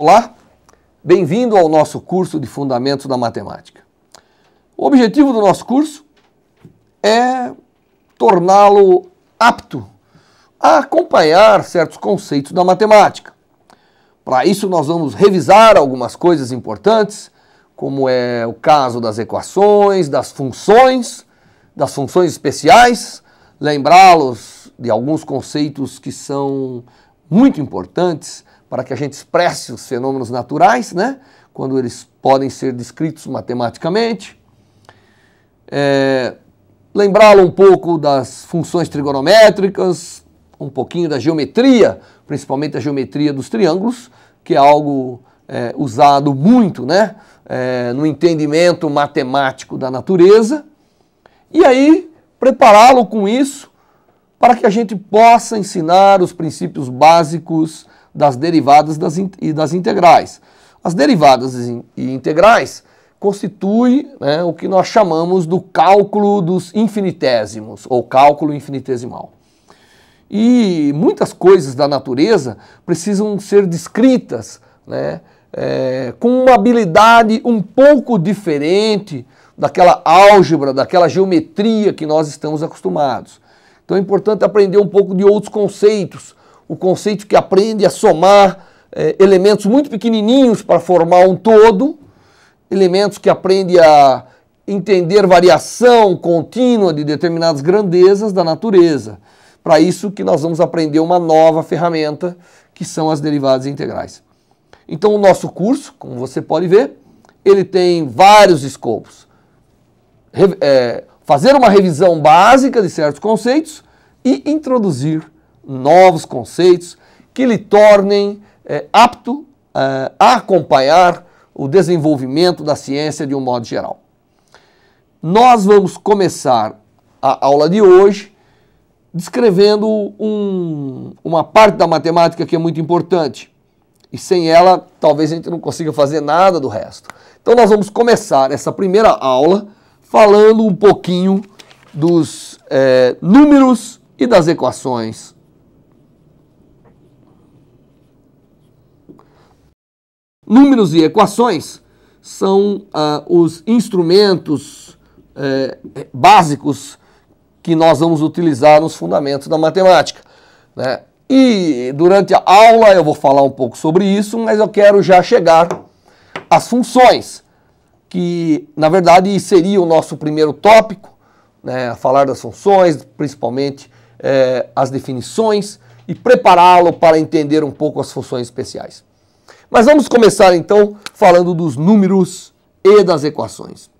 Olá, bem-vindo ao nosso curso de Fundamentos da Matemática. O objetivo do nosso curso é torná-lo apto a acompanhar certos conceitos da matemática. Para isso, nós vamos revisar algumas coisas importantes, como é o caso das equações, das funções, das funções especiais, lembrá-los de alguns conceitos que são muito importantes para que a gente expresse os fenômenos naturais, né? quando eles podem ser descritos matematicamente. É, Lembrá-lo um pouco das funções trigonométricas, um pouquinho da geometria, principalmente a geometria dos triângulos, que é algo é, usado muito né? É, no entendimento matemático da natureza. E aí, prepará-lo com isso para que a gente possa ensinar os princípios básicos das derivadas das e das integrais. As derivadas e integrais constituem né, o que nós chamamos do cálculo dos infinitésimos, ou cálculo infinitesimal. E muitas coisas da natureza precisam ser descritas né, é, com uma habilidade um pouco diferente daquela álgebra, daquela geometria que nós estamos acostumados. Então é importante aprender um pouco de outros conceitos o conceito que aprende a somar é, elementos muito pequenininhos para formar um todo, elementos que aprende a entender variação contínua de determinadas grandezas da natureza. Para isso que nós vamos aprender uma nova ferramenta, que são as derivadas integrais. Então o nosso curso, como você pode ver, ele tem vários escopos. Re é, fazer uma revisão básica de certos conceitos e introduzir novos conceitos que lhe tornem é, apto é, a acompanhar o desenvolvimento da ciência de um modo geral. Nós vamos começar a aula de hoje descrevendo um, uma parte da matemática que é muito importante. E sem ela, talvez a gente não consiga fazer nada do resto. Então, nós vamos começar essa primeira aula falando um pouquinho dos é, números e das equações números e equações são ah, os instrumentos eh, básicos que nós vamos utilizar nos fundamentos da matemática. Né? E durante a aula eu vou falar um pouco sobre isso, mas eu quero já chegar às funções, que na verdade seria o nosso primeiro tópico, né? falar das funções, principalmente eh, as definições, e prepará-lo para entender um pouco as funções especiais. Mas vamos começar então falando dos números e das equações.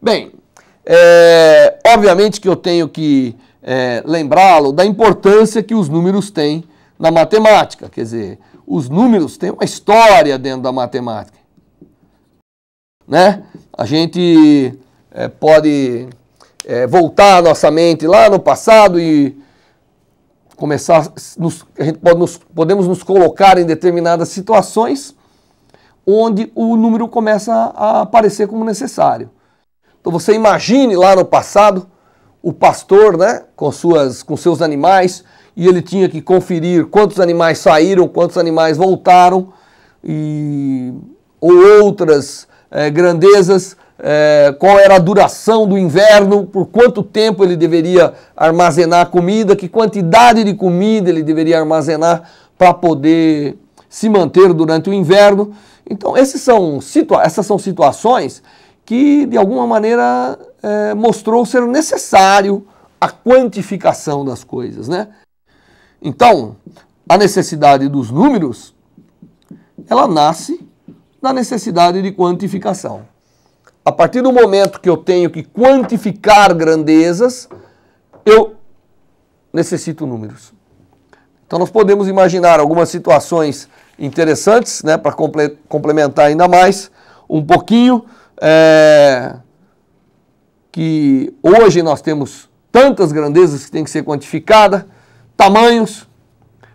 Bem, é, obviamente que eu tenho que é, lembrá-lo da importância que os números têm na matemática. Quer dizer, os números têm uma história dentro da matemática. Né? A gente é, pode é, voltar a nossa mente lá no passado e começar, nos, a gente pode nos, podemos nos colocar em determinadas situações onde o número começa a aparecer como necessário. Então você imagine lá no passado o pastor, né, com suas com seus animais e ele tinha que conferir quantos animais saíram, quantos animais voltaram e ou outras é, grandezas é, qual era a duração do inverno, por quanto tempo ele deveria armazenar comida, que quantidade de comida ele deveria armazenar para poder se manter durante o inverno. Então, esses são essas são situações que, de alguma maneira, é, mostrou ser necessário a quantificação das coisas. Né? Então, a necessidade dos números, ela nasce da necessidade de quantificação a partir do momento que eu tenho que quantificar grandezas, eu necessito números. Então nós podemos imaginar algumas situações interessantes, né, para complementar ainda mais um pouquinho, é, que hoje nós temos tantas grandezas que tem que ser quantificada, tamanhos.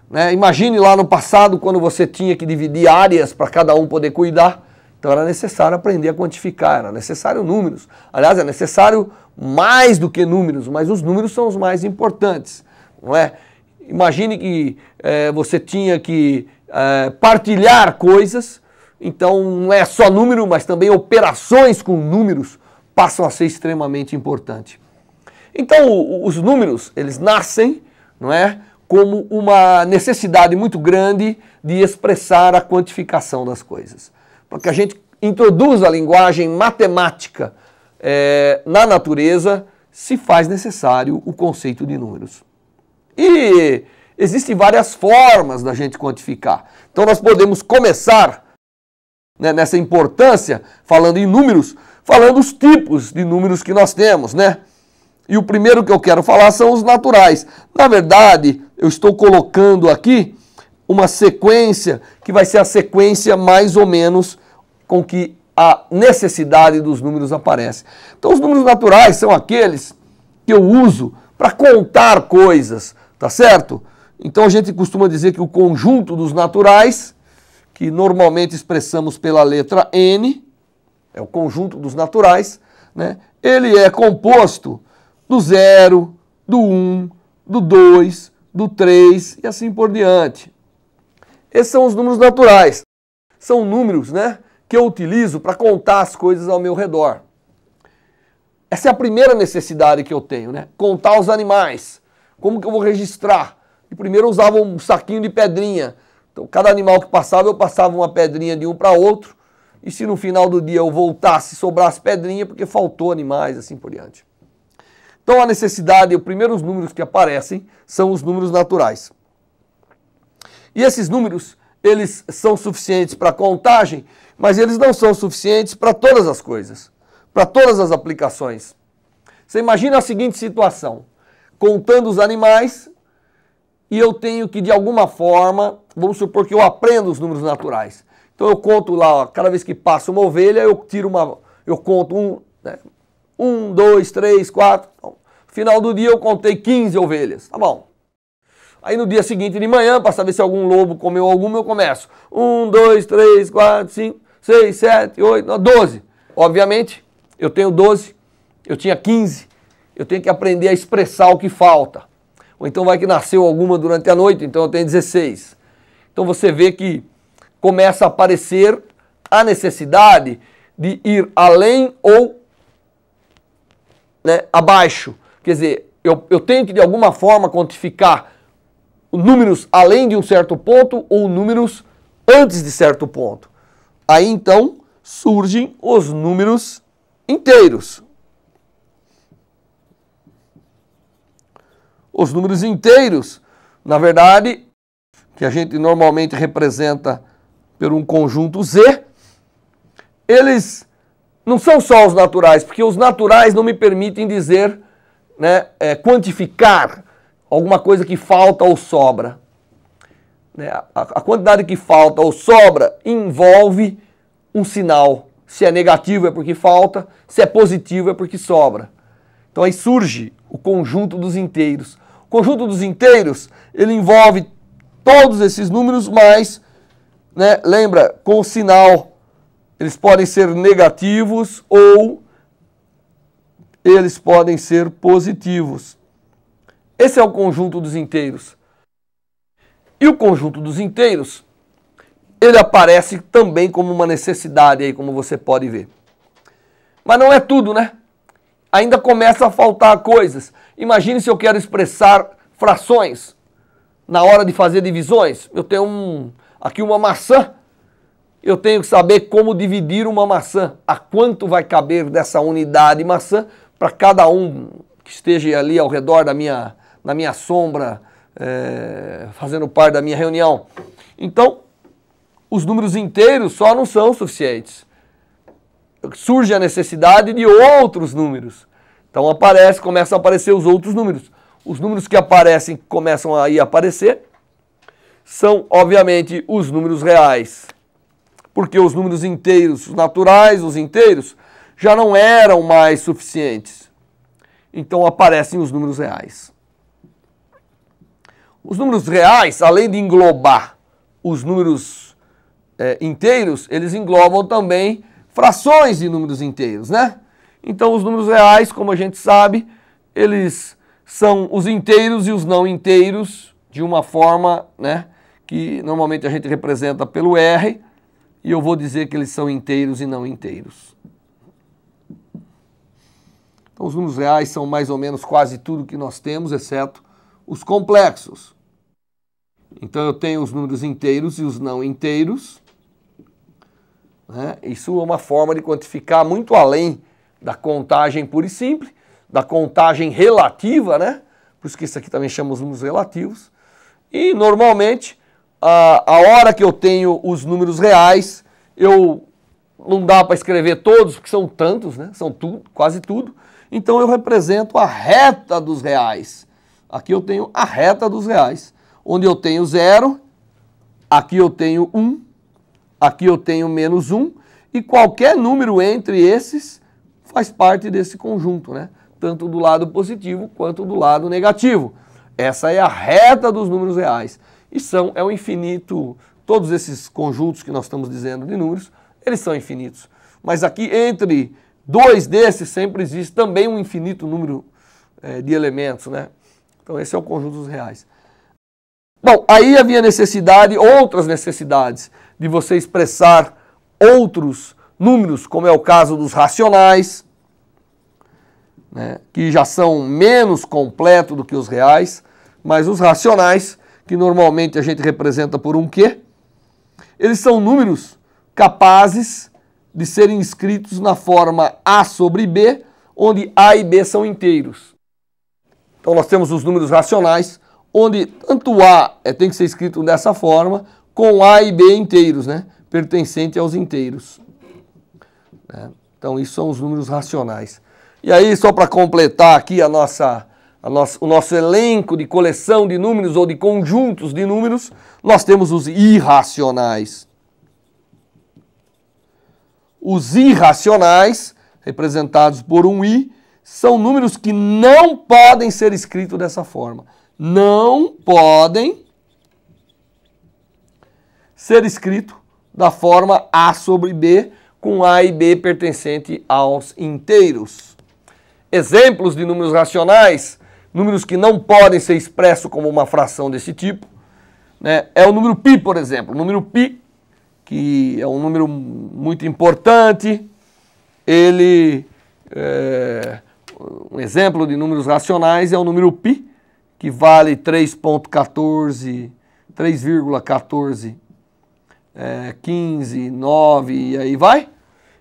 Né? Imagine lá no passado quando você tinha que dividir áreas para cada um poder cuidar. Então era necessário aprender a quantificar, era necessário números. Aliás, é necessário mais do que números, mas os números são os mais importantes, não é? Imagine que é, você tinha que é, partilhar coisas, então não é só número, mas também operações com números passam a ser extremamente importante. Então os números eles nascem, não é, como uma necessidade muito grande de expressar a quantificação das coisas para que a gente introduza a linguagem matemática é, na natureza, se faz necessário o conceito de números. E existem várias formas da gente quantificar. Então nós podemos começar né, nessa importância, falando em números, falando os tipos de números que nós temos, né? E o primeiro que eu quero falar são os naturais. Na verdade, eu estou colocando aqui uma sequência que vai ser a sequência mais ou menos com que a necessidade dos números aparece. Então, os números naturais são aqueles que eu uso para contar coisas, tá certo? Então, a gente costuma dizer que o conjunto dos naturais, que normalmente expressamos pela letra N, é o conjunto dos naturais, né? ele é composto do zero, do 1, um, do 2, do 3 e assim por diante. Esses são os números naturais. São números né, que eu utilizo para contar as coisas ao meu redor. Essa é a primeira necessidade que eu tenho, né? Contar os animais. Como que eu vou registrar? E primeiro eu usava um saquinho de pedrinha. Então, cada animal que passava, eu passava uma pedrinha de um para outro. E se no final do dia eu voltasse, sobrasse pedrinha, porque faltou animais, assim por diante. Então, a necessidade, os primeiros números que aparecem são os números naturais. E esses números, eles são suficientes para contagem mas eles não são suficientes para todas as coisas, para todas as aplicações. Você imagina a seguinte situação: contando os animais, e eu tenho que, de alguma forma, vamos supor que eu aprenda os números naturais. Então eu conto lá, ó, cada vez que passa uma ovelha, eu tiro uma. Eu conto um, né, um, dois, três, quatro. final do dia eu contei 15 ovelhas. Tá bom. Aí no dia seguinte de manhã, para saber se algum lobo comeu alguma, eu começo. Um, dois, três, quatro, cinco. 6, 7, 8, 9, 12. Obviamente, eu tenho 12, eu tinha 15, eu tenho que aprender a expressar o que falta. Ou então vai que nasceu alguma durante a noite, então eu tenho 16. Então você vê que começa a aparecer a necessidade de ir além ou né, abaixo. Quer dizer, eu, eu tenho que de alguma forma quantificar números além de um certo ponto ou números antes de certo ponto. Aí então surgem os números inteiros. Os números inteiros, na verdade, que a gente normalmente representa por um conjunto Z, eles não são só os naturais, porque os naturais não me permitem dizer, né, é, quantificar alguma coisa que falta ou sobra né, a, a quantidade que falta ou sobra envolve um sinal. Se é negativo é porque falta, se é positivo é porque sobra. Então aí surge o conjunto dos inteiros. O conjunto dos inteiros, ele envolve todos esses números, mas, né, lembra, com o sinal, eles podem ser negativos ou eles podem ser positivos. Esse é o conjunto dos inteiros. E o conjunto dos inteiros, ele aparece também como uma necessidade aí, como você pode ver. Mas não é tudo, né? Ainda começa a faltar coisas. Imagine se eu quero expressar frações na hora de fazer divisões. Eu tenho um, aqui uma maçã, eu tenho que saber como dividir uma maçã. A quanto vai caber dessa unidade maçã para cada um que esteja ali ao redor da minha, na minha sombra, é, fazendo parte da minha reunião. Então, os números inteiros só não são suficientes. Surge a necessidade de outros números. Então aparece, começam a aparecer os outros números. Os números que aparecem, começam aí a aparecer, são obviamente os números reais. Porque os números inteiros, os naturais, os inteiros, já não eram mais suficientes. Então aparecem os números reais. Os números reais, além de englobar os números é, inteiros, eles englobam também frações de números inteiros, né? Então, os números reais, como a gente sabe, eles são os inteiros e os não inteiros de uma forma, né, que normalmente a gente representa pelo R, e eu vou dizer que eles são inteiros e não inteiros. Então, os números reais são mais ou menos quase tudo que nós temos, exceto os complexos. Então eu tenho os números inteiros e os não inteiros. Né? Isso é uma forma de quantificar muito além da contagem pura e simples, da contagem relativa, né? Por isso que isso aqui também chama os números relativos. E normalmente, a, a hora que eu tenho os números reais, eu não dá para escrever todos, porque são tantos, né? São tudo, quase tudo. Então eu represento a reta dos reais. Aqui eu tenho a reta dos reais, onde eu tenho 0, aqui eu tenho 1, um, aqui eu tenho menos 1, um, e qualquer número entre esses faz parte desse conjunto, né? tanto do lado positivo quanto do lado negativo. Essa é a reta dos números reais. E são, é o infinito, todos esses conjuntos que nós estamos dizendo de números, eles são infinitos. Mas aqui entre dois desses sempre existe também um infinito número é, de elementos, né? Então, esse é o conjunto dos reais. Bom, aí havia necessidade, outras necessidades, de você expressar outros números, como é o caso dos racionais, né, que já são menos completo do que os reais, mas os racionais, que normalmente a gente representa por um quê, eles são números capazes de serem escritos na forma A sobre B, onde A e B são inteiros. Então nós temos os números racionais, onde tanto A é, tem que ser escrito dessa forma, com A e B inteiros, né? pertencente aos inteiros. Né? Então isso são os números racionais. E aí, só para completar aqui a nossa, a nossa, o nosso elenco de coleção de números ou de conjuntos de números, nós temos os irracionais. Os irracionais, representados por um I, são números que não podem ser escritos dessa forma. Não podem ser escrito da forma A sobre B, com A e B pertencente aos inteiros. Exemplos de números racionais, números que não podem ser expressos como uma fração desse tipo, né? é o número π, por exemplo. O número π, que é um número muito importante, ele... É um exemplo de números racionais é o número π, que vale 3,14, 3,14, é, 15, 9 e aí vai.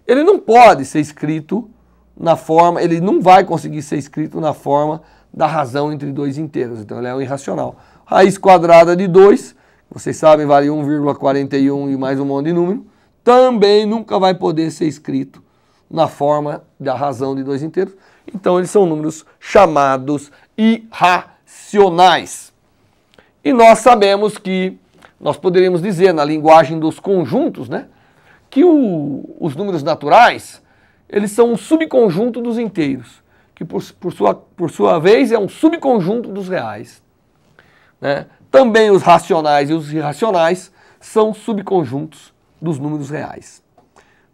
Ele não pode ser escrito na forma, ele não vai conseguir ser escrito na forma da razão entre dois inteiros. Então ele é um irracional. Raiz quadrada de 2, vocês sabem, vale 1,41 e mais um monte de número, também nunca vai poder ser escrito na forma da razão de dois inteiros. Então, eles são números chamados irracionais. E nós sabemos que, nós poderíamos dizer na linguagem dos conjuntos, né, que o, os números naturais, eles são um subconjunto dos inteiros, que por, por, sua, por sua vez é um subconjunto dos reais. Né? Também os racionais e os irracionais são subconjuntos dos números reais.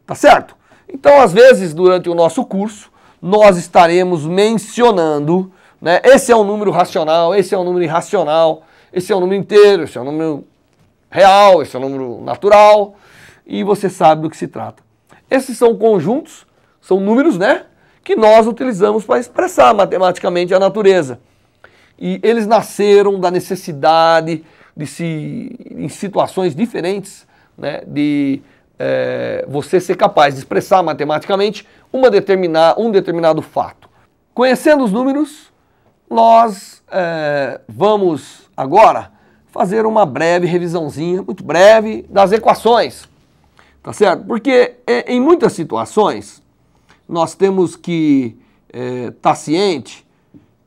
Tá certo? Então, às vezes, durante o nosso curso, nós estaremos mencionando, né? Esse é um número racional, esse é um número irracional, esse é um número inteiro, esse é um número real, esse é um número natural, e você sabe do que se trata. Esses são conjuntos, são números, né? Que nós utilizamos para expressar matematicamente a natureza. E eles nasceram da necessidade de se, em situações diferentes, né? De é, você ser capaz de expressar matematicamente uma determinar, um determinado fato. Conhecendo os números, nós é, vamos agora fazer uma breve revisãozinha, muito breve, das equações. Tá certo? Porque é, em muitas situações nós temos que estar é, tá ciente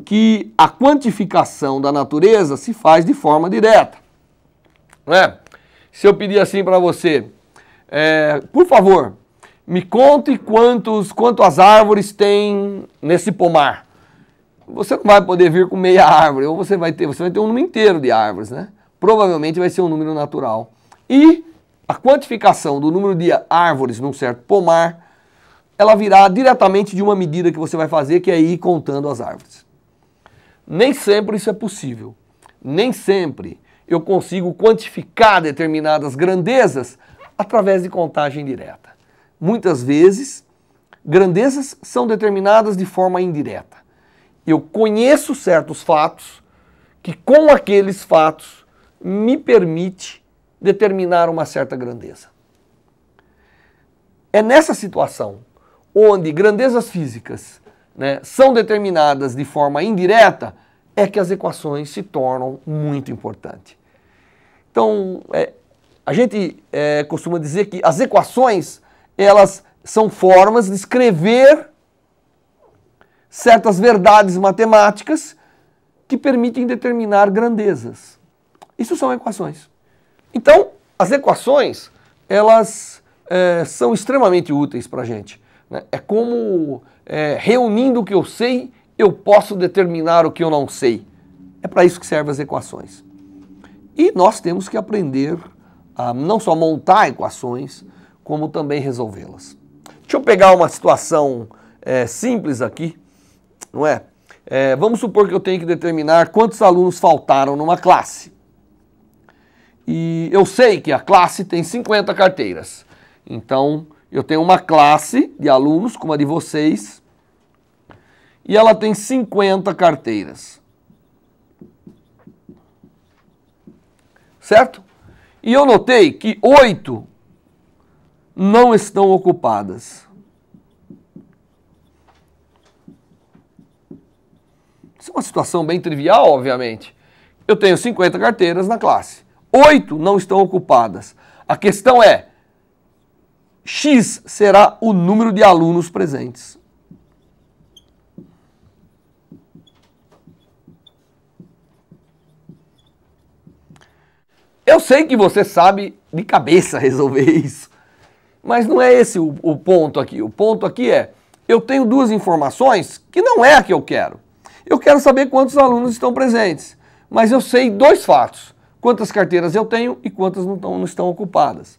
que a quantificação da natureza se faz de forma direta. É? Se eu pedir assim para você, é, por favor, me conte quantos, quantas árvores tem nesse pomar. Você não vai poder vir com meia árvore, ou você vai ter, você vai ter um número inteiro de árvores, né? Provavelmente vai ser um número natural. E a quantificação do número de árvores num certo pomar, ela virá diretamente de uma medida que você vai fazer, que é ir contando as árvores. Nem sempre isso é possível. Nem sempre eu consigo quantificar determinadas grandezas através de contagem direta. Muitas vezes, grandezas são determinadas de forma indireta. Eu conheço certos fatos que com aqueles fatos me permite determinar uma certa grandeza. É nessa situação onde grandezas físicas né, são determinadas de forma indireta é que as equações se tornam muito importantes. Então, é, a gente é, costuma dizer que as equações, elas são formas de escrever certas verdades matemáticas que permitem determinar grandezas. Isso são equações. Então, as equações, elas é, são extremamente úteis para a gente. Né? É como, é, reunindo o que eu sei, eu posso determinar o que eu não sei. É para isso que servem as equações. E nós temos que aprender ah, não só montar equações, como também resolvê-las. Deixa eu pegar uma situação é, simples aqui, não é? é? Vamos supor que eu tenho que determinar quantos alunos faltaram numa classe. E eu sei que a classe tem 50 carteiras. Então, eu tenho uma classe de alunos, como a de vocês, e ela tem 50 carteiras. Certo? E eu notei que oito não estão ocupadas. Isso é uma situação bem trivial, obviamente. Eu tenho 50 carteiras na classe. Oito não estão ocupadas. A questão é: X será o número de alunos presentes. Eu sei que você sabe de cabeça resolver isso, mas não é esse o, o ponto aqui. O ponto aqui é: eu tenho duas informações que não é a que eu quero. Eu quero saber quantos alunos estão presentes, mas eu sei dois fatos: quantas carteiras eu tenho e quantas não, tão, não estão ocupadas.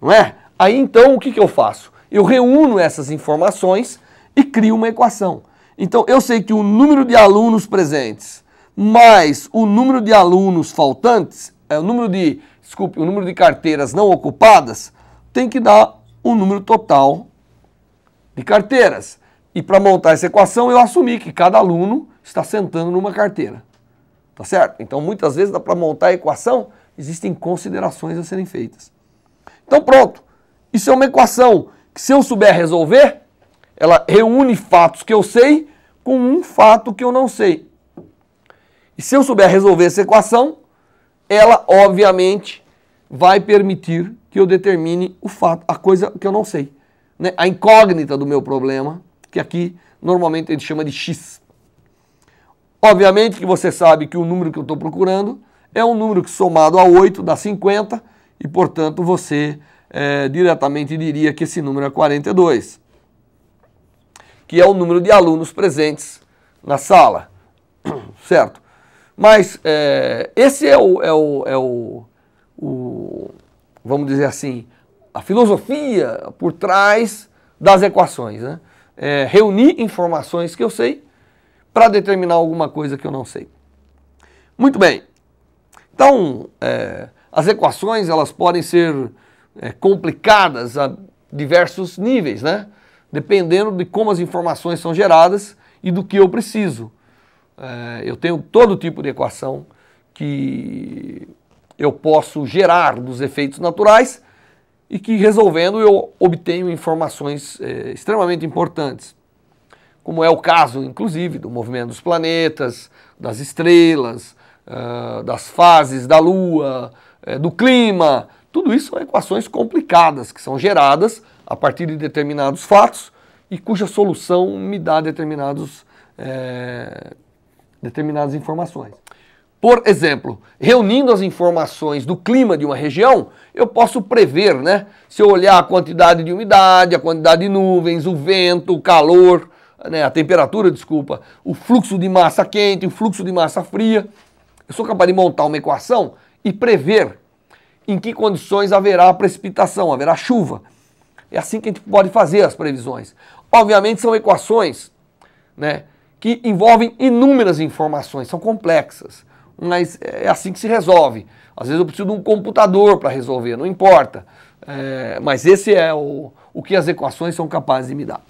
Não é? Aí então o que, que eu faço? Eu reúno essas informações e crio uma equação. Então eu sei que o número de alunos presentes mais o número de alunos faltantes é, o número de, desculpe, o número de carteiras não ocupadas, tem que dar o um número total de carteiras. E para montar essa equação, eu assumi que cada aluno está sentando numa carteira. Tá certo? Então, muitas vezes, dá para montar a equação, existem considerações a serem feitas. Então, pronto. Isso é uma equação que, se eu souber resolver, ela reúne fatos que eu sei com um fato que eu não sei. E se eu souber resolver essa equação, ela obviamente vai permitir que eu determine o fato, a coisa que eu não sei. Né? A incógnita do meu problema, que aqui normalmente a gente chama de X. Obviamente que você sabe que o número que eu estou procurando é um número que somado a 8 dá 50 e, portanto, você é, diretamente diria que esse número é 42, que é o número de alunos presentes na sala, certo? Mas é, esse é o, é, o, é o, o, vamos dizer assim, a filosofia por trás das equações. Né? É, reunir informações que eu sei para determinar alguma coisa que eu não sei. Muito bem. Então, é, as equações elas podem ser é, complicadas a diversos níveis, né? dependendo de como as informações são geradas e do que eu preciso. Eh, eu tenho todo tipo de equação que eu posso gerar dos efeitos naturais e que resolvendo eu obtenho informações é, extremamente importantes, como é o caso, inclusive, do movimento dos planetas, das estrelas, uh, das fases da Lua, uh, do clima. Tudo isso são equações complicadas que são geradas a partir de determinados fatos e cuja solução me dá determinados determinadas informações. Por exemplo, reunindo as informações do clima de uma região, eu posso prever, né? Se eu olhar a quantidade de umidade, a quantidade de nuvens, o vento, o calor, né? a temperatura, desculpa, o fluxo de massa quente, o fluxo de massa fria, eu sou capaz de montar uma equação e prever em que condições haverá precipitação, haverá chuva. É assim que a gente pode fazer as previsões. Obviamente são equações, né? que envolvem inúmeras informações, são complexas, mas é, é assim que se resolve. Às vezes eu preciso de um computador para resolver, não importa. É, mas esse é o, o que as equações são capazes de me dar.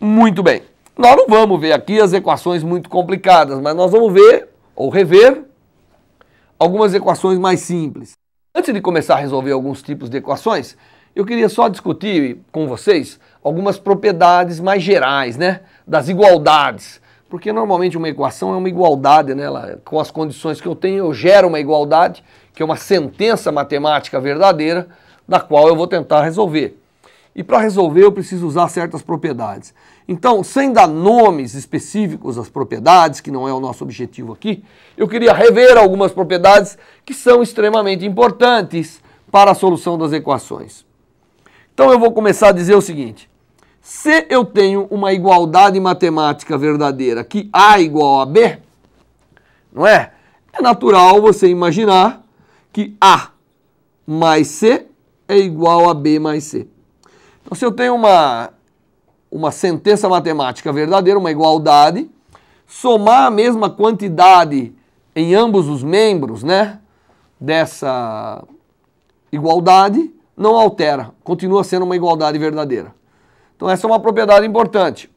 Muito bem. Nós não vamos ver aqui as equações muito complicadas, mas nós vamos ver ou rever algumas equações mais simples. Antes de começar a resolver alguns tipos de equações, eu queria só discutir com vocês algumas propriedades mais gerais, né? das igualdades. Porque normalmente uma equação é uma igualdade, né? Ela, com as condições que eu tenho, eu gero uma igualdade, que é uma sentença matemática verdadeira, da qual eu vou tentar resolver. E para resolver eu preciso usar certas propriedades. Então, sem dar nomes específicos às propriedades, que não é o nosso objetivo aqui, eu queria rever algumas propriedades que são extremamente importantes para a solução das equações. Então eu vou começar a dizer o seguinte: se eu tenho uma igualdade matemática verdadeira, que A igual a B, não é? É natural você imaginar que A mais C é igual a B mais C. Então, se eu tenho uma, uma sentença matemática verdadeira, uma igualdade, somar a mesma quantidade em ambos os membros né, dessa igualdade não altera, continua sendo uma igualdade verdadeira. Então essa é uma propriedade importante.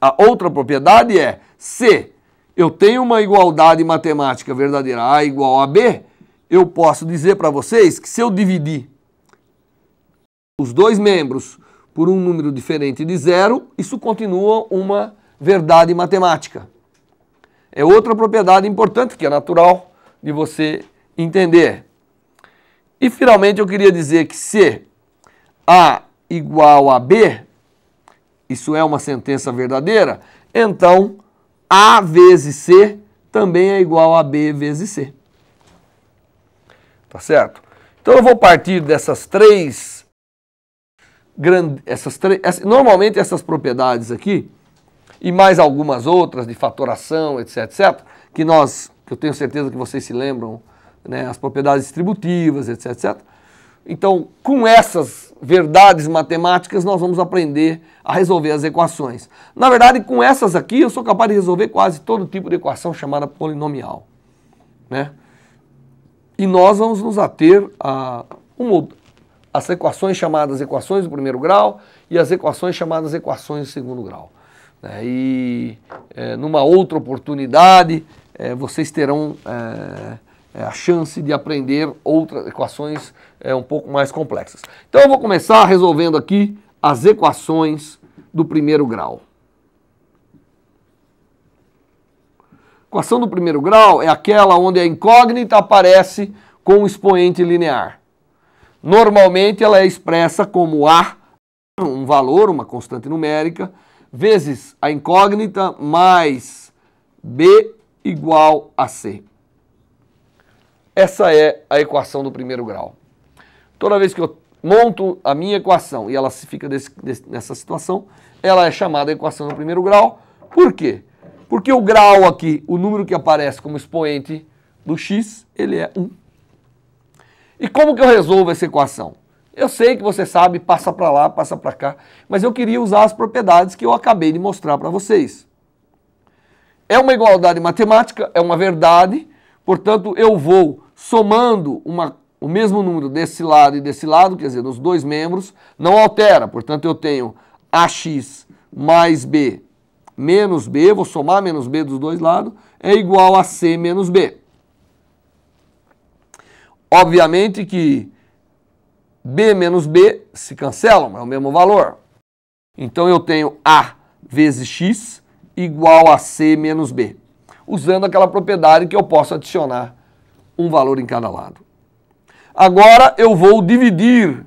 A outra propriedade é se eu tenho uma igualdade matemática verdadeira A igual a B, eu posso dizer para vocês que se eu dividir os dois membros por um número diferente de zero, isso continua uma verdade matemática. É outra propriedade importante que é natural de você entender. E finalmente eu queria dizer que se A igual a B, isso é uma sentença verdadeira, então A vezes C também é igual a B vezes C. Tá certo? Então eu vou partir dessas três grande, essas normalmente essas propriedades aqui e mais algumas outras de fatoração, etc, etc, que nós, que eu tenho certeza que vocês se lembram, né, as propriedades distributivas, etc, etc. Então, com essas verdades matemáticas, nós vamos aprender a resolver as equações. Na verdade, com essas aqui, eu sou capaz de resolver quase todo tipo de equação chamada polinomial. Né? E nós vamos nos ater a uma, as equações chamadas equações do primeiro grau e as equações chamadas equações do segundo grau. Né? E é, numa outra oportunidade, é, vocês terão... É, é, a chance de aprender outras equações é, um pouco mais complexas. Então eu vou começar resolvendo aqui as equações do primeiro grau. Equação do primeiro grau é aquela onde a incógnita aparece com o expoente linear. Normalmente ela é expressa como A, um valor, uma constante numérica, vezes a incógnita mais B igual a C. Essa é a equação do primeiro grau. Toda vez que eu monto a minha equação e ela fica desse, desse, nessa situação, ela é chamada equação do primeiro grau. Por quê? Porque o grau aqui, o número que aparece como expoente do x, ele é 1. E como que eu resolvo essa equação? Eu sei que você sabe, passa para lá, passa para cá, mas eu queria usar as propriedades que eu acabei de mostrar para vocês. É uma igualdade matemática, é uma verdade, Portanto, eu vou somando uma, o mesmo número desse lado e desse lado, quer dizer, nos dois membros, não altera. Portanto, eu tenho AX mais B menos B, vou somar menos B dos dois lados, é igual a C menos B. Obviamente que B menos B se cancelam, é o mesmo valor. Então eu tenho A vezes X igual a C menos B usando aquela propriedade que eu posso adicionar um valor em cada lado. Agora eu vou dividir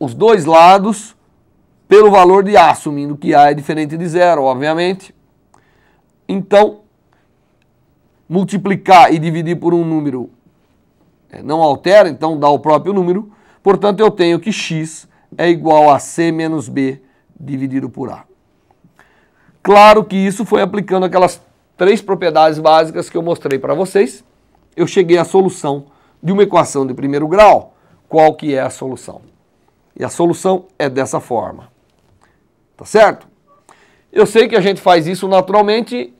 os dois lados pelo valor de A, assumindo que A é diferente de zero, obviamente. Então, multiplicar e dividir por um número é, não altera, então dá o próprio número. Portanto, eu tenho que x é igual a c menos b dividido por a. Claro que isso foi aplicando aquelas três propriedades básicas que eu mostrei para vocês, eu cheguei à solução de uma equação de primeiro grau. Qual que é a solução? E a solução é dessa forma. Tá certo? Eu sei que a gente faz isso naturalmente,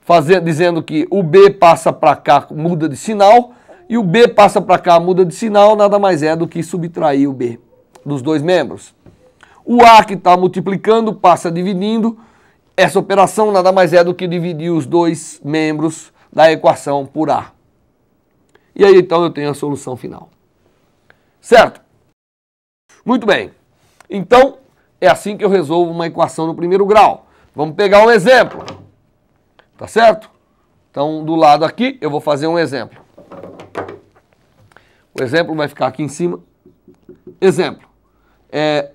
fazendo, dizendo que o B passa para cá, muda de sinal, e o B passa para cá, muda de sinal, nada mais é do que subtrair o B dos dois membros. O A que está multiplicando passa dividindo, essa operação nada mais é do que dividir os dois membros da equação por A. E aí então eu tenho a solução final. Certo? Muito bem. Então, é assim que eu resolvo uma equação no primeiro grau. Vamos pegar um exemplo. Tá certo? Então, do lado aqui, eu vou fazer um exemplo. O exemplo vai ficar aqui em cima. Exemplo. É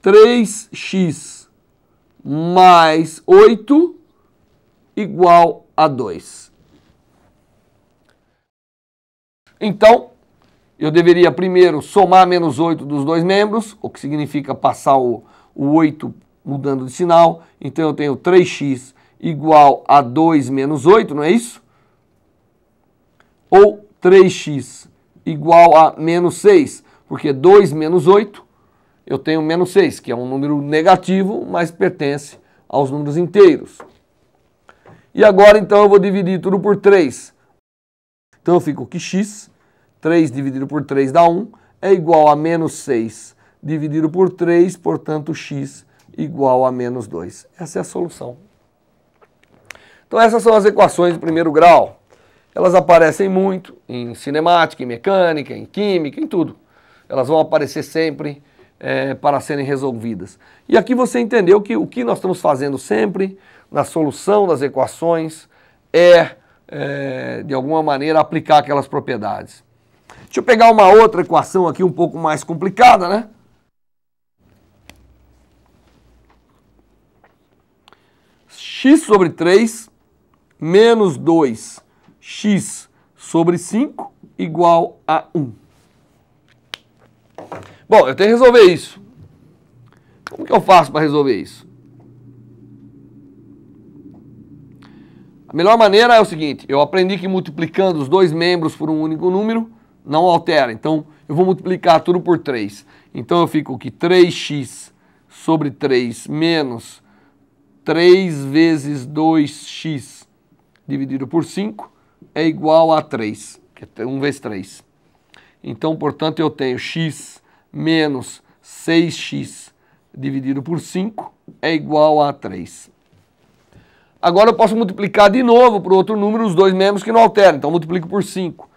3x mais 8 igual a 2. Então, eu deveria primeiro somar menos 8 dos dois membros, o que significa passar o, o 8 mudando de sinal. Então, eu tenho 3x igual a 2 menos 8, não é isso? Ou 3x igual a menos 6, porque 2 menos 8 eu tenho menos 6, que é um número negativo, mas pertence aos números inteiros. E agora, então, eu vou dividir tudo por 3. Então, eu fico que x, 3 dividido por 3 dá 1, é igual a menos 6 dividido por 3, portanto, x igual a menos 2. Essa é a solução. Então, essas são as equações de primeiro grau. Elas aparecem muito em cinemática, em mecânica, em química, em tudo. Elas vão aparecer sempre é, para serem resolvidas. E aqui você entendeu que o que nós estamos fazendo sempre na solução das equações é, é, de alguma maneira, aplicar aquelas propriedades. Deixa eu pegar uma outra equação aqui um pouco mais complicada, né? x sobre 3 menos 2x sobre 5 igual a 1. Bom, eu tenho que resolver isso. Como que eu faço para resolver isso? A melhor maneira é o seguinte: eu aprendi que multiplicando os dois membros por um único número não altera. Então, eu vou multiplicar tudo por 3. Então, eu fico que 3x sobre 3 menos 3 vezes 2x dividido por 5 é igual a 3, que é 1 vezes 3. Então, portanto, eu tenho x menos 6x dividido por 5 é igual a 3. Agora eu posso multiplicar de novo por outro número os dois mesmos que não alteram, então eu multiplico por 5.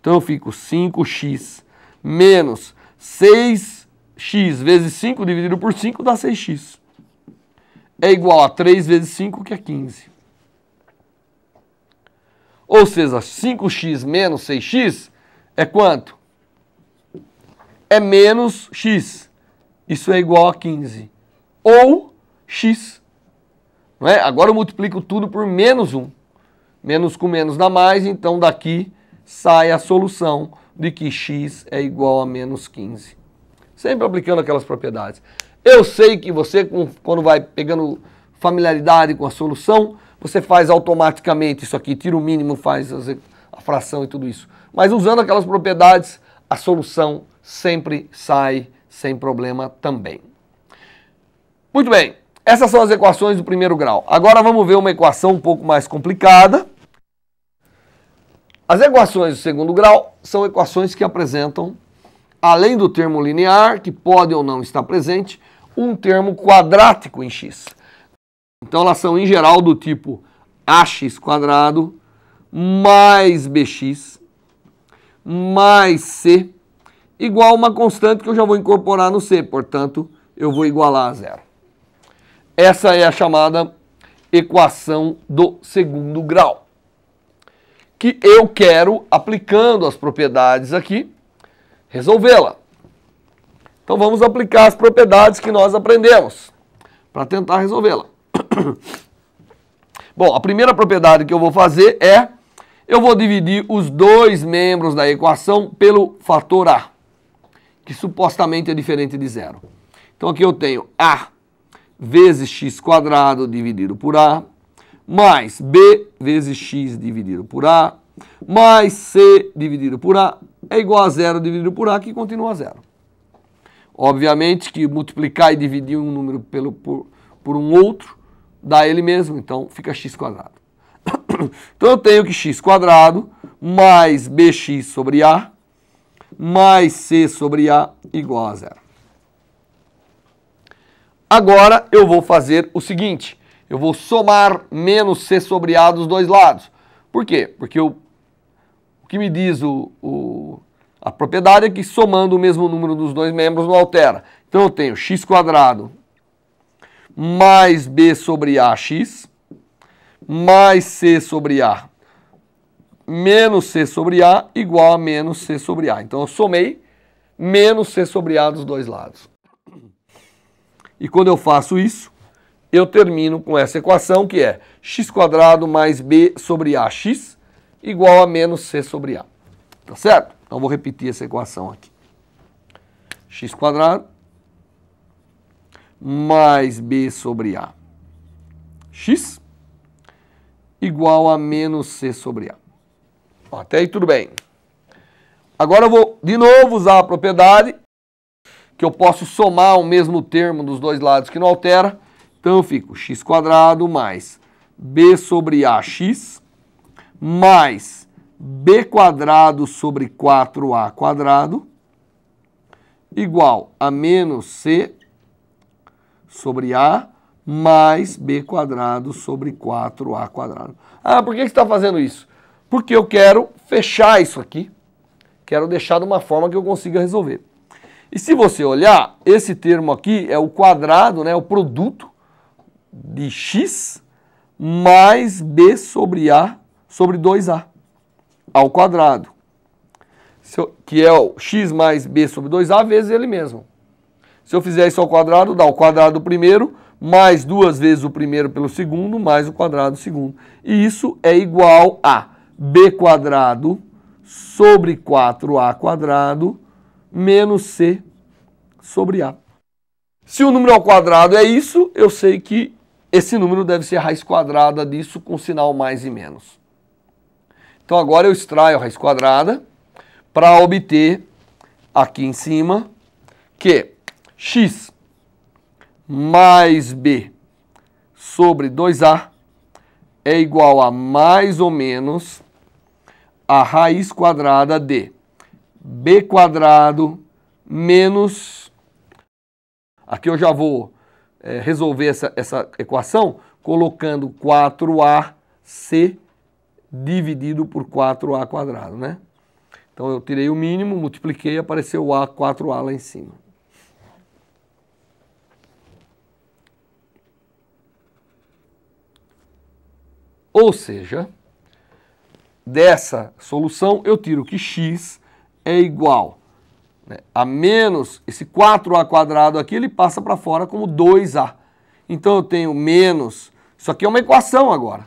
Então eu fico 5x menos 6x vezes 5 dividido por 5 dá 6x. É igual a 3 vezes 5, que é 15. Ou seja, 5x menos 6x é quanto? é menos x. Isso é igual a 15. Ou x. Não é? Agora eu multiplico tudo por menos 1. Menos com menos dá mais, então daqui sai a solução de que x é igual a menos 15. Sempre aplicando aquelas propriedades. Eu sei que você, quando vai pegando familiaridade com a solução, você faz automaticamente isso aqui, tira o mínimo, faz a fração e tudo isso. Mas usando aquelas propriedades, a solução sempre sai sem problema também. Muito bem, essas são as equações do primeiro grau. Agora vamos ver uma equação um pouco mais complicada. As equações do segundo grau são equações que apresentam, além do termo linear, que pode ou não estar presente, um termo quadrático em x. Então elas são, em geral, do tipo ax quadrado mais bx mais c igual uma constante que eu já vou incorporar no C, portanto, eu vou igualar a zero. Essa é a chamada equação do segundo grau, que eu quero, aplicando as propriedades aqui, resolvê-la. Então vamos aplicar as propriedades que nós aprendemos para tentar resolvê-la. Bom, a primeira propriedade que eu vou fazer é, eu vou dividir os dois membros da equação pelo fator A que supostamente é diferente de zero. Então aqui eu tenho A vezes x quadrado dividido por A, mais B vezes x dividido por A, mais C dividido por A, é igual a zero dividido por A, que continua zero. Obviamente que multiplicar e dividir um número pelo, por, por um outro dá ele mesmo, então fica x quadrado. Então eu tenho que x quadrado mais bx sobre a mais C sobre A igual a zero. Agora eu vou fazer o seguinte, eu vou somar menos C sobre A dos dois lados. Por quê? Porque eu, o que me diz o, o, a propriedade é que somando o mesmo número dos dois membros não altera. Então eu tenho x quadrado mais b sobre ax mais c sobre a menos C sobre A igual a menos C sobre A. Então eu somei menos C sobre A dos dois lados. E quando eu faço isso, eu termino com essa equação que é x mais b sobre ax igual a menos c sobre a. Tá certo? Então vou repetir essa equação aqui. x mais b sobre a x igual a menos c sobre a. Até aí tudo bem. Agora eu vou de novo usar a propriedade, que eu posso somar o mesmo termo dos dois lados que não altera. Então eu fico x quadrado mais b sobre ax mais b quadrado sobre 4a quadrado igual a menos c sobre a mais b quadrado sobre 4a quadrado. Ah, por que, que você está fazendo isso? porque eu quero fechar isso aqui, quero deixar de uma forma que eu consiga resolver. E se você olhar, esse termo aqui é o quadrado, né, o produto de x mais b sobre a sobre 2a ao quadrado, que é o x mais b sobre 2a vezes ele mesmo. Se eu fizer isso ao quadrado, dá o quadrado do primeiro, mais duas vezes o primeiro pelo segundo, mais o quadrado do segundo. E isso é igual a b quadrado sobre 4a quadrado menos c sobre a. Se o número ao quadrado é isso, eu sei que esse número deve ser a raiz quadrada disso com sinal mais e menos. Então agora eu extraio a raiz quadrada para obter aqui em cima que x mais b sobre 2a é igual a mais ou menos a raiz quadrada de b quadrado menos... Aqui eu já vou é, resolver essa, essa equação colocando 4ac dividido por 4a quadrado, né? Então eu tirei o mínimo, multipliquei, apareceu o a, 4a lá em cima. Ou seja, dessa solução, eu tiro que x é igual né, a menos, esse 4a quadrado aqui, ele passa para fora como 2a. Então eu tenho menos, isso aqui é uma equação agora.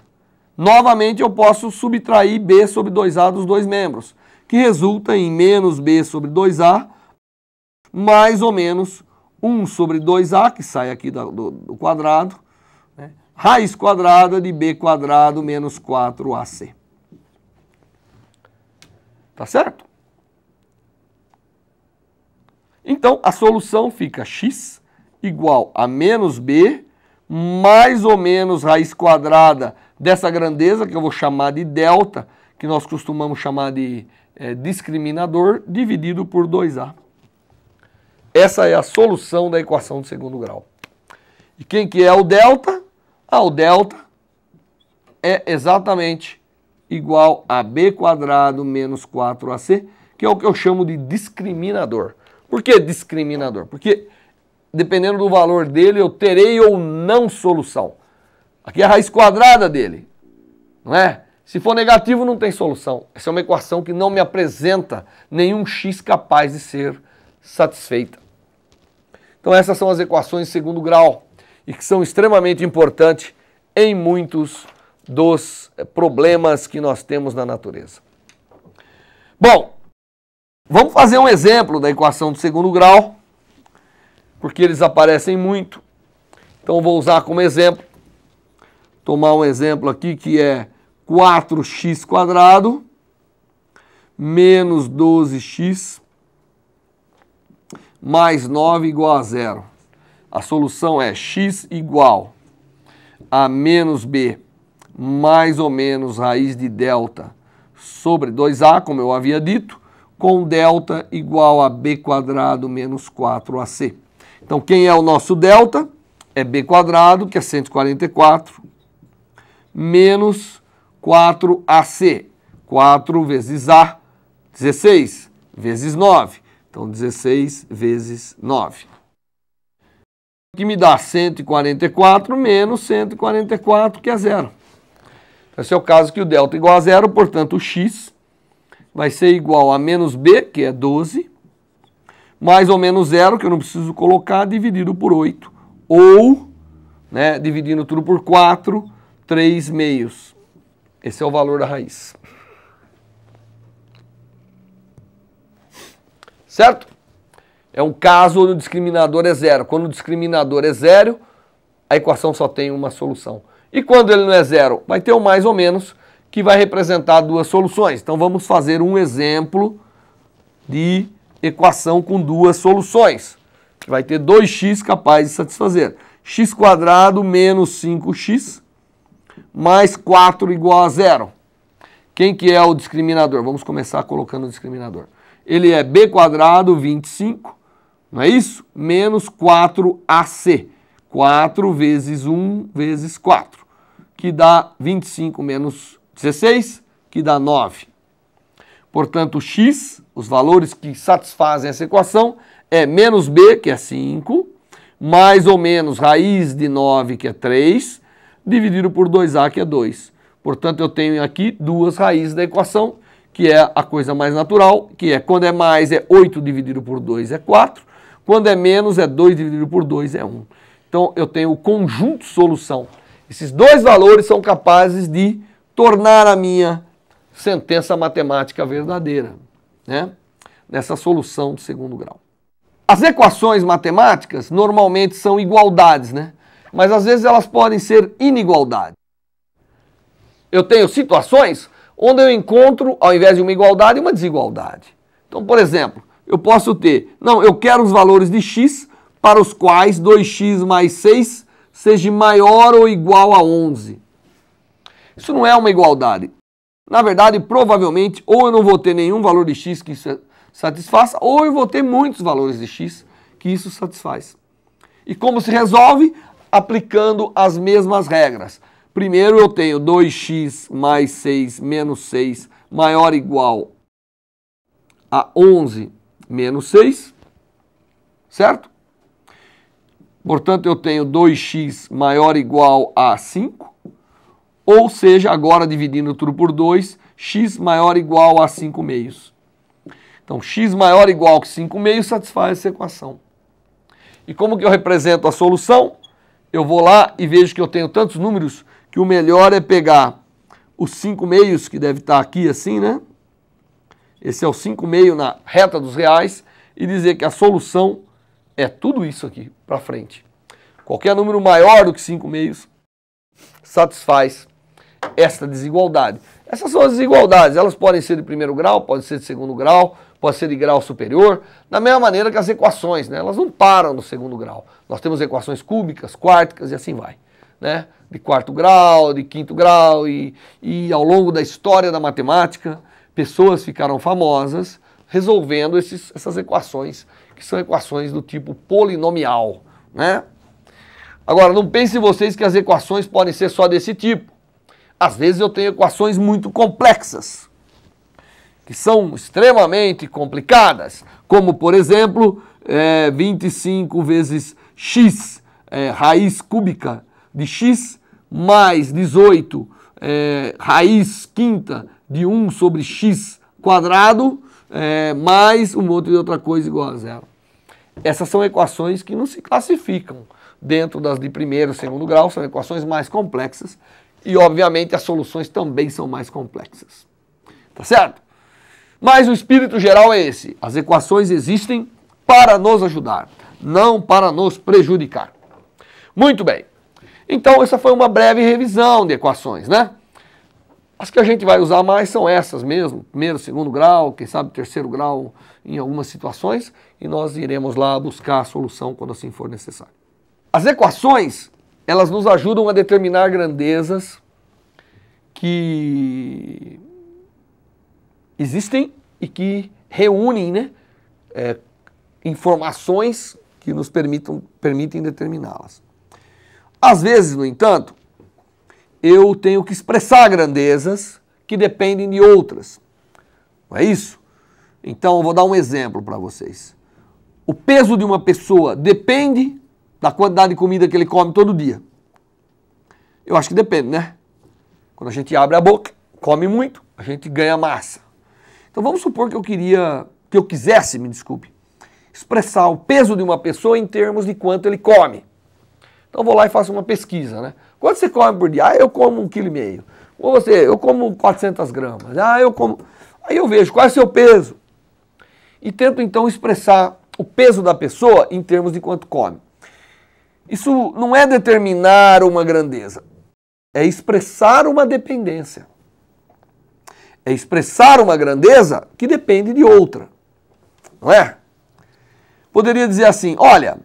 Novamente eu posso subtrair b sobre 2a dos dois membros, que resulta em menos b sobre 2a, mais ou menos 1 sobre 2a, que sai aqui do, do, do quadrado, né? raiz quadrada de b quadrado menos 4ac. Tá certo? Então, a solução fica x igual a menos b mais ou menos raiz quadrada dessa grandeza, que eu vou chamar de delta, que nós costumamos chamar de é, discriminador, dividido por 2a. Essa é a solução da equação de segundo grau. E quem que é o delta? Ah, o delta é exatamente igual a b quadrado menos 4ac, que é o que eu chamo de discriminador. Por que discriminador? Porque dependendo do valor dele, eu terei ou não solução. Aqui é a raiz quadrada dele, não é? Se for negativo, não tem solução. Essa é uma equação que não me apresenta nenhum x capaz de ser satisfeita. Então essas são as equações de segundo grau e que são extremamente importantes em muitos dos problemas que nós temos na natureza. Bom, vamos fazer um exemplo da equação de segundo grau, porque eles aparecem muito. Então vou usar como exemplo, tomar um exemplo aqui que é 4x quadrado menos 12x mais 9 igual a zero. A solução é x igual a menos b mais ou menos raiz de delta sobre 2A, como eu havia dito, com delta igual a B quadrado menos 4AC. Então, quem é o nosso delta? É B quadrado, que é 144, menos 4AC. 4 vezes A, 16, vezes 9. Então, 16 vezes 9. Que me dá 144 menos 144, que é zero. Esse é o caso que o delta é igual a zero, portanto, o x vai ser igual a menos b, que é 12, mais ou menos zero, que eu não preciso colocar, dividido por 8. Ou, né, dividindo tudo por 4, 3 meios. Esse é o valor da raiz. Certo? É um caso onde o discriminador é zero. Quando o discriminador é zero, a equação só tem uma solução. E quando ele não é zero, vai ter um mais ou menos que vai representar duas soluções. Então vamos fazer um exemplo de equação com duas soluções, que vai ter 2x capaz de satisfazer. x menos 5x mais 4 igual a zero. Quem que é o discriminador? Vamos começar colocando o discriminador. Ele é b 25, não é isso? Menos 4ac. 4 vezes 1 vezes 4, que dá 25 menos 16, que dá 9. Portanto, x, os valores que satisfazem essa equação, é menos b, que é 5, mais ou menos raiz de 9, que é 3, dividido por 2a, que é 2. Portanto, eu tenho aqui duas raízes da equação, que é a coisa mais natural, que é quando é mais é 8 dividido por 2 é 4, quando é menos é 2 dividido por 2 é 1. Então eu tenho o conjunto solução. Esses dois valores são capazes de tornar a minha sentença matemática verdadeira, né? Nessa solução do segundo grau. As equações matemáticas normalmente são igualdades, né? Mas às vezes elas podem ser inigualdades. Eu tenho situações onde eu encontro, ao invés de uma igualdade, uma desigualdade. Então, por exemplo, eu posso ter, não, eu quero os valores de x, para os quais 2x mais 6 seja maior ou igual a 11. Isso não é uma igualdade. Na verdade, provavelmente, ou eu não vou ter nenhum valor de x que isso satisfaça, ou eu vou ter muitos valores de x que isso satisfaz. E como se resolve? Aplicando as mesmas regras. Primeiro eu tenho 2x mais 6 menos 6 maior ou igual a 11 menos 6, certo? Portanto, eu tenho 2x maior ou igual a 5, ou seja, agora dividindo tudo por 2, x maior ou igual a 5 meios. Então, x maior ou igual que 5 meios satisfaz essa equação. E como que eu represento a solução? Eu vou lá e vejo que eu tenho tantos números que o melhor é pegar os 5 meios, que deve estar aqui assim, né? Esse é o 5 meio na reta dos reais, e dizer que a solução é tudo isso aqui para frente. Qualquer número maior do que cinco meios satisfaz esta desigualdade. Essas são as desigualdades, elas podem ser de primeiro grau, podem ser de segundo grau, pode ser de grau superior, da mesma maneira que as equações, né? elas não param no segundo grau. Nós temos equações cúbicas, quárticas e assim vai. Né? De quarto grau, de quinto grau, e, e ao longo da história da matemática, pessoas ficaram famosas resolvendo esses, essas equações que são equações do tipo polinomial, né? Agora, não pensem vocês que as equações podem ser só desse tipo. Às vezes eu tenho equações muito complexas, que são extremamente complicadas, como, por exemplo, é, 25 vezes x, é, raiz cúbica de x, mais 18, é, raiz quinta de 1 sobre x quadrado, é, mais um monte de outra coisa igual a zero. Essas são equações que não se classificam dentro das de primeiro, segundo grau, são equações mais complexas e, obviamente, as soluções também são mais complexas. Tá certo? Mas o espírito geral é esse: as equações existem para nos ajudar, não para nos prejudicar. Muito bem. Então, essa foi uma breve revisão de equações, né? As que a gente vai usar mais são essas mesmo, primeiro, segundo grau, quem sabe terceiro grau em algumas situações, e nós iremos lá buscar a solução quando assim for necessário. As equações, elas nos ajudam a determinar grandezas que existem e que reúnem né, é, informações que nos permitam, permitem determiná-las. Às vezes, no entanto, eu tenho que expressar grandezas que dependem de outras. Não é isso? Então, eu vou dar um exemplo para vocês. O peso de uma pessoa depende da quantidade de comida que ele come todo dia. Eu acho que depende, né? Quando a gente abre a boca, come muito, a gente ganha massa. Então vamos supor que eu queria, que eu quisesse, me desculpe, expressar o peso de uma pessoa em termos de quanto ele come. Então eu vou lá e faço uma pesquisa, né? Quanto você come por dia? Ah, eu como um quilo e meio. Ou você, eu como 400 gramas. Ah, eu como... Aí eu vejo qual é o seu peso. E tento então expressar o peso da pessoa em termos de quanto come. Isso não é determinar uma grandeza, é expressar uma dependência. É expressar uma grandeza que depende de outra. Não é? Poderia dizer assim: olha,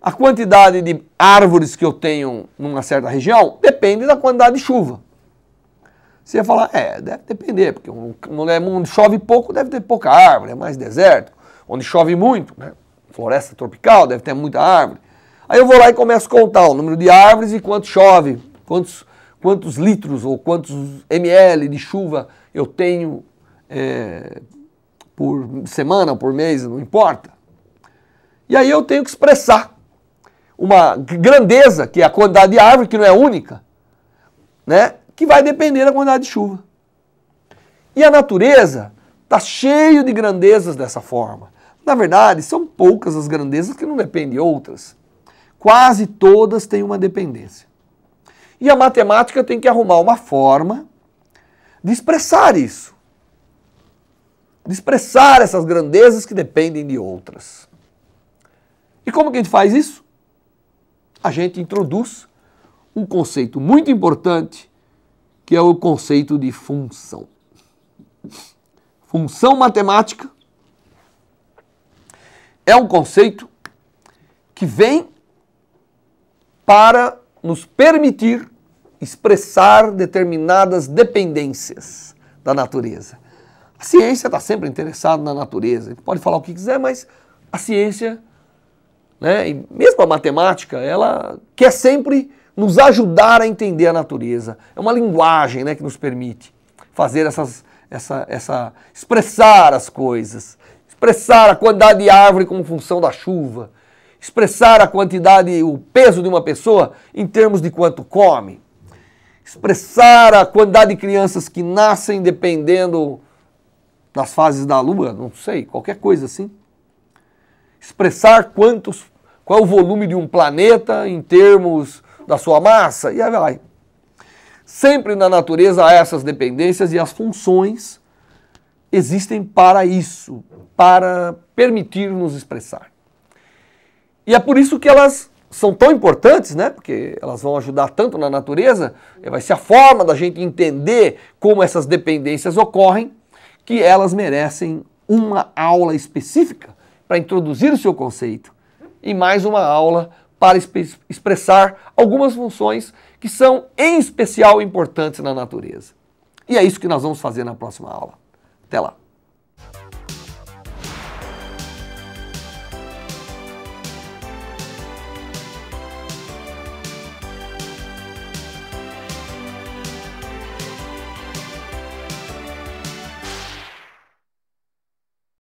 a quantidade de árvores que eu tenho numa certa região depende da quantidade de chuva. Você ia falar, é, deve depender, porque é, onde chove pouco deve ter pouca árvore, é mais deserto. Onde chove muito, né? floresta tropical, deve ter muita árvore. Aí eu vou lá e começo a contar o número de árvores e quanto chove, quantos, quantos litros ou quantos ml de chuva eu tenho é, por semana, por mês, não importa. E aí eu tenho que expressar uma grandeza, que é a quantidade de árvore, que não é única, né? que vai depender da quantidade de chuva. E a natureza está cheio de grandezas dessa forma. Na verdade, são poucas as grandezas que não dependem de outras. Quase todas têm uma dependência. E a matemática tem que arrumar uma forma de expressar isso. De expressar essas grandezas que dependem de outras. E como que a gente faz isso? a gente introduz um conceito muito importante, que é o conceito de função. Função matemática é um conceito que vem para nos permitir expressar determinadas dependências da natureza. A ciência está sempre interessada na natureza, pode falar o que quiser, mas a ciência né? E mesmo a matemática, ela quer sempre nos ajudar a entender a natureza. É uma linguagem né, que nos permite fazer essas, essa, essa, expressar as coisas, expressar a quantidade de árvore como função da chuva, expressar a quantidade, o peso de uma pessoa em termos de quanto come, expressar a quantidade de crianças que nascem dependendo das fases da lua, não sei, qualquer coisa assim expressar quantos, qual é o volume de um planeta em termos da sua massa, e aí vai. Sempre na natureza há essas dependências e as funções existem para isso, para permitir nos expressar. E é por isso que elas são tão importantes, né? Porque elas vão ajudar tanto na natureza, vai ser a forma da gente entender como essas dependências ocorrem, que elas merecem uma aula específica para introduzir o seu conceito, e mais uma aula para expressar algumas funções que são em especial importantes na natureza. E é isso que nós vamos fazer na próxima aula. Até lá!